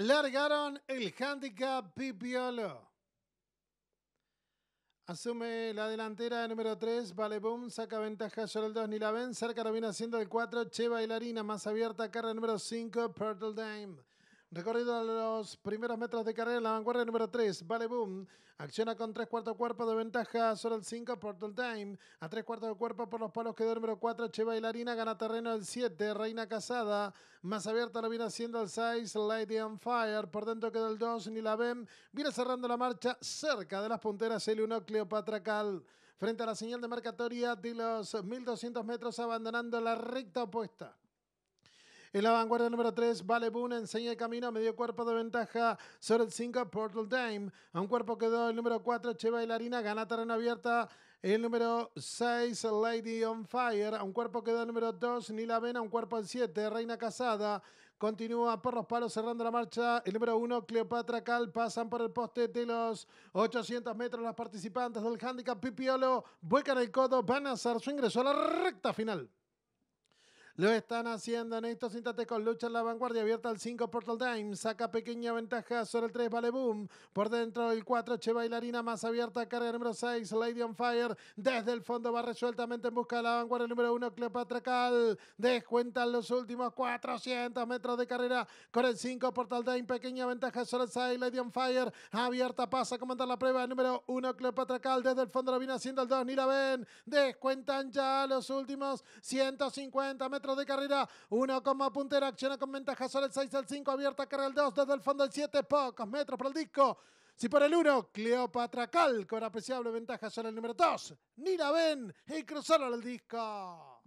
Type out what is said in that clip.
Largaron el handicap Pipiolo. Asume la delantera número 3, Vale Boom, saca ventaja sobre el 2, ni la ven, cerca lo viene haciendo el 4, Che Bailarina, más abierta, carga número 5, Purple Dame. Recorrido a los primeros metros de carrera, la vanguardia número 3, Vale Boom. Acciona con tres cuartos cuerpo de ventaja solo el 5, Portal Time. A tres cuartos de cuerpo por los palos quedó el número 4, Che Bailarina. Gana terreno el 7, Reina Casada. Más abierta lo viene haciendo el 6, Lady on Fire. Por dentro quedó el 2, ni la ven. Viene cerrando la marcha cerca de las punteras el 1, Cleopatra Cal. Frente a la señal de marcatoria de los 1200 metros, abandonando la recta opuesta. En la vanguardia número 3, Vale Boone enseña el camino medio cuerpo de ventaja sobre el 5, Portal Dame. A un cuerpo quedó el número 4, Che Bailarina, gana terreno abierta. El número 6, Lady on Fire. A un cuerpo quedó el número 2, Nila Vena. A un cuerpo el 7, Reina Casada. Continúa por los palos cerrando la marcha. El número 1, Cleopatra Cal. Pasan por el poste de los 800 metros las participantes del handicap Pipiolo. Vuelcan el codo. Van a hacer su ingreso a la recta final. Lo están haciendo en estos instantes con lucha en la vanguardia. Abierta al 5 Portal Dime. Saca pequeña ventaja sobre el 3 Vale Boom. Por dentro el 4 Che Bailarina más abierta. carrera número 6 Lady on Fire. Desde el fondo va resueltamente en busca de la vanguardia número 1 Cleopatra Cal. Descuentan los últimos 400 metros de carrera con el 5 Portal Dime. Pequeña ventaja sobre el 6 Lady on Fire. Abierta pasa a comandar la prueba. número 1 Cleopatra Cal. Desde el fondo lo viene haciendo el 2. Ni la ven. Descuentan ya los últimos 150 metros de carrera. uno como puntera. Acciona con ventaja sobre el 6 al 5. Abierta carga el 2 desde el fondo el 7. Pocos metros para el disco. Si por el 1, Cleopatra Cal con apreciable ventaja sobre el número 2. Ni la ven y cruzaron el disco.